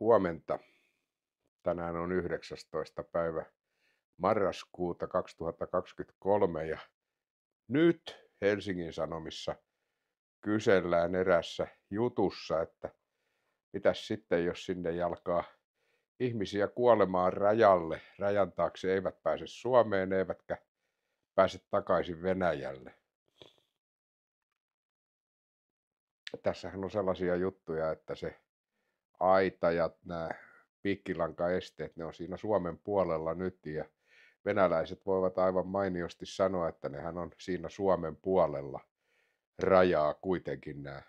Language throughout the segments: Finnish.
Huomenta. Tänään on 19. päivä marraskuuta 2023 ja nyt Helsingin Sanomissa kysellään erässä jutussa, että mitäs sitten, jos sinne jalkaa ihmisiä kuolemaan rajalle, rajan taakse eivät pääse Suomeen eivätkä pääse takaisin Venäjälle. Tässähän on sellaisia juttuja, että se aita ja nämä pikkilankaesteet, ne on siinä Suomen puolella nyt ja venäläiset voivat aivan mainiosti sanoa, että nehän on siinä Suomen puolella rajaa kuitenkin nämä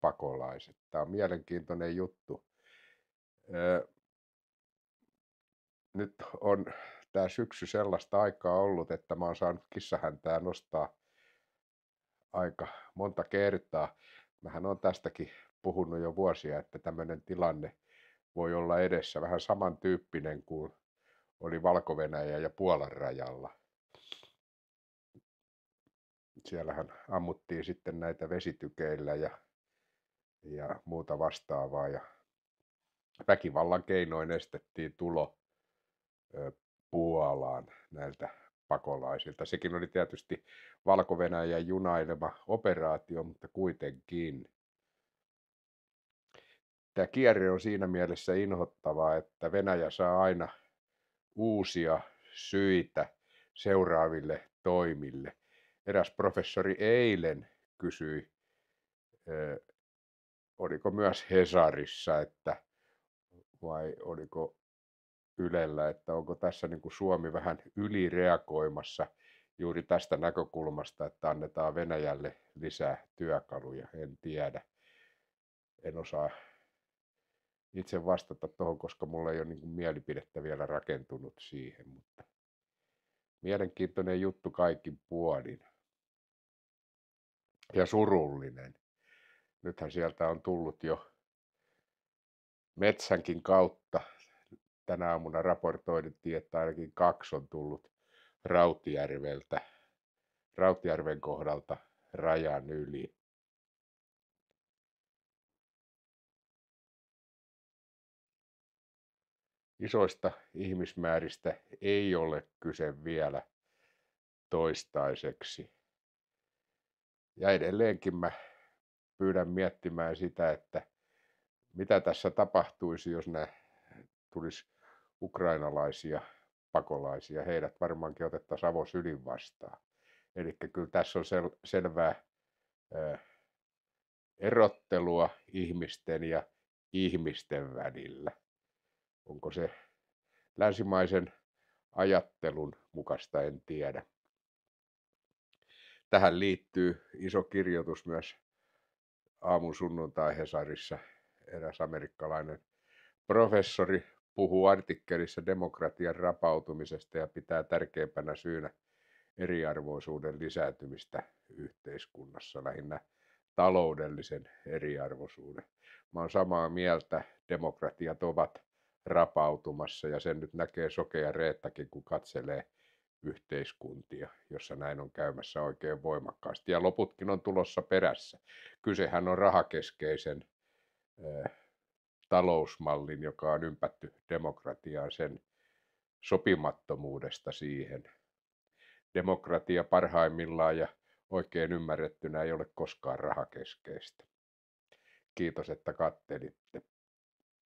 pakolaiset. Tämä on mielenkiintoinen juttu. Nyt on tämä syksy sellaista aikaa ollut, että mä oon saanut kissahäntää nostaa aika monta kertaa mähän on tästäkin puhunut jo vuosia, että tämmöinen tilanne voi olla edessä vähän samantyyppinen kuin oli valko ja Puolan rajalla. Siellähän ammuttiin sitten näitä vesitykeillä ja, ja muuta vastaavaa ja väkivallan keinoin estettiin tulo Puolaan näiltä pakolaisilta. Sekin oli tietysti valko junailema operaatio, mutta kuitenkin. Tämä kierre on siinä mielessä inhottavaa, että Venäjä saa aina uusia syitä seuraaville toimille. Eräs professori eilen kysyi, oliko myös Hesarissa, että vai oliko Ylellä, että onko tässä niin kuin Suomi vähän ylireagoimassa juuri tästä näkökulmasta, että annetaan Venäjälle lisää työkaluja, en tiedä. En osaa itse vastata tuohon, koska mulla ei ole niin kuin mielipidettä vielä rakentunut siihen, mutta mielenkiintoinen juttu kaikin puolin ja surullinen. Nythän sieltä on tullut jo metsänkin kautta tänä aamuna raportoidettiin, että ainakin kaksi on tullut Rautijärveltä, Rautijärven kohdalta rajan yli. Isoista ihmismääristä ei ole kyse vielä toistaiseksi. Ja edelleenkin mä pyydän miettimään sitä, että mitä tässä tapahtuisi, jos nämä tulisi ukrainalaisia pakolaisia. Heidät varmaankin otettaisiin avosylin vastaan. Eli kyllä tässä on sel- selvää äh, erottelua ihmisten ja ihmisten välillä. Onko se länsimaisen ajattelun mukasta, en tiedä. Tähän liittyy iso kirjoitus myös aamun sunnuntai Hesarissa eräs amerikkalainen professori puhuu artikkelissa demokratian rapautumisesta ja pitää tärkeimpänä syynä eriarvoisuuden lisääntymistä yhteiskunnassa, lähinnä taloudellisen eriarvoisuuden. Mä oon samaa mieltä, demokratiat ovat rapautumassa ja sen nyt näkee sokea Reettakin, kun katselee yhteiskuntia, jossa näin on käymässä oikein voimakkaasti. Ja loputkin on tulossa perässä. Kysehän on rahakeskeisen talousmallin, joka on ympätty demokratiaan sen sopimattomuudesta siihen. Demokratia parhaimmillaan ja oikein ymmärrettynä ei ole koskaan rahakeskeistä. Kiitos, että katselitte.